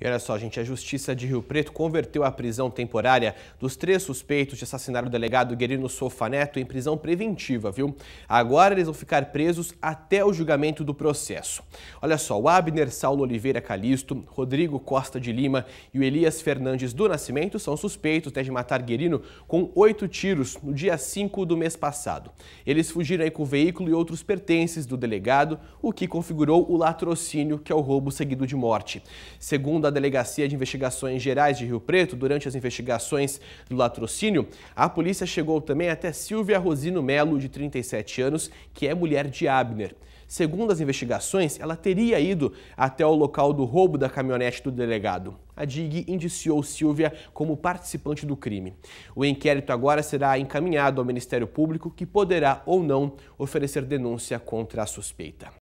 E olha só, gente, a Justiça de Rio Preto converteu a prisão temporária dos três suspeitos de assassinar o delegado Guerino Sofaneto em prisão preventiva, viu? Agora eles vão ficar presos até o julgamento do processo. Olha só, o Abner Saulo Oliveira Calisto, Rodrigo Costa de Lima e o Elias Fernandes do Nascimento são suspeitos né, de matar Guerino com oito tiros no dia 5 do mês passado. Eles fugiram aí com o veículo e outros pertences do delegado, o que configurou o latrocínio, que é o roubo seguido de morte. Segundo a da Delegacia de Investigações Gerais de Rio Preto durante as investigações do latrocínio, a polícia chegou também até Silvia Rosino Melo, de 37 anos, que é mulher de Abner. Segundo as investigações, ela teria ido até o local do roubo da caminhonete do delegado. A DIG indiciou Silvia como participante do crime. O inquérito agora será encaminhado ao Ministério Público, que poderá ou não oferecer denúncia contra a suspeita.